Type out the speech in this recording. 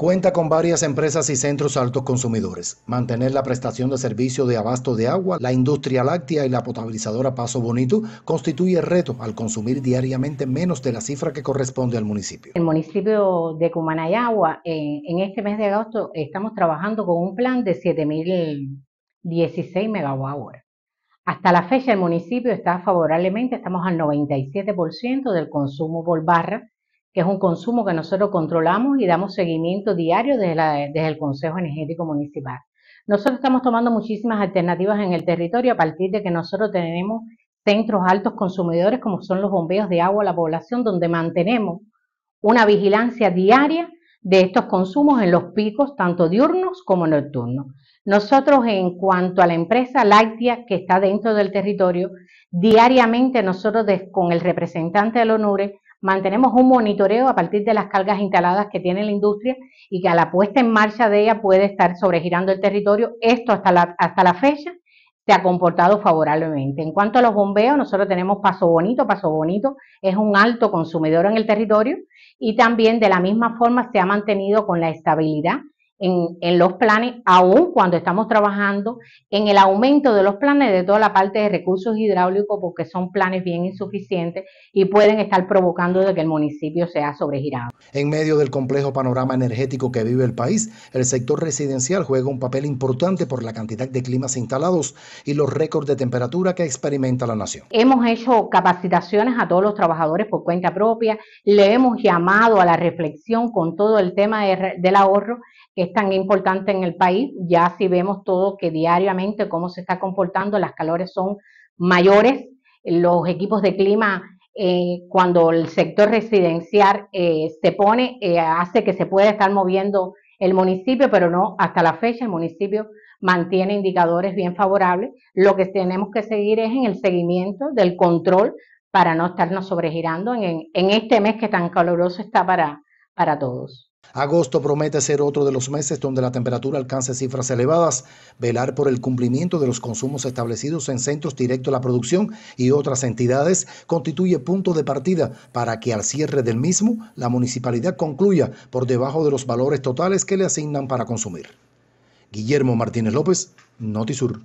Cuenta con varias empresas y centros altos consumidores. Mantener la prestación de servicio de abasto de agua, la industria láctea y la potabilizadora Paso Bonito constituye reto al consumir diariamente menos de la cifra que corresponde al municipio. El municipio de Cumanayagua, en este mes de agosto, estamos trabajando con un plan de 7.016 megawatt hora. Hasta la fecha, el municipio está favorablemente, estamos al 97% del consumo por barra que es un consumo que nosotros controlamos y damos seguimiento diario desde, el Consejo Energético Municipal. Nosotros estamos tomando muchísimas alternativas en el territorio a partir de que nosotros tenemos centros altos consumidores como son los bombeos de agua a la población, donde mantenemos una vigilancia diaria de estos consumos en los picos, tanto diurnos como nocturnos. Nosotros en cuanto a la empresa Lactia, que está dentro del territorio, diariamente nosotros con el representante de la ONURE mantenemos un monitoreo a partir de las cargas instaladas que tiene la industria y que a la puesta en marcha de ella puede estar sobregirando el territorio. Esto hasta la, hasta la fecha se ha comportado favorablemente. En cuanto a los bombeos, nosotros tenemos Paso Bonito. Paso Bonito es un alto consumidor en el territorio y también de la misma forma se ha mantenido con la estabilidad en, los planes, aún cuando estamos trabajando en el aumento de los planes de toda la parte de recursos hidráulicos, porque son planes bien insuficientes y pueden estar provocando de que el municipio sea sobregirado. En medio del complejo panorama energético que vive el país, el sector residencial juega un papel importante por la cantidad de climas instalados y los récords de temperatura que experimenta la nación. Hemos hecho capacitaciones a todos los trabajadores por cuenta propia, le hemos llamado a la reflexión con todo el tema del ahorro que tan importante en el país. Ya si vemos todo que diariamente cómo se está comportando, las calores son mayores, los equipos de clima eh, cuando el sector residencial eh, se pone, eh, hace que se pueda estar moviendo el municipio, pero no, hasta la fecha el municipio mantiene indicadores bien favorables. Lo que tenemos que seguir es en el seguimiento del control para no estarnos sobregirando en, en este mes que tan caluroso está para, para todos. Agosto promete ser otro de los meses donde la temperatura alcance cifras elevadas, velar por el cumplimiento de los consumos establecidos en centros directos a la producción y otras entidades constituye punto de partida para que al cierre del mismo la municipalidad concluya por debajo de los valores totales que le asignan para consumir. Guillermo Martínez López, Notisur.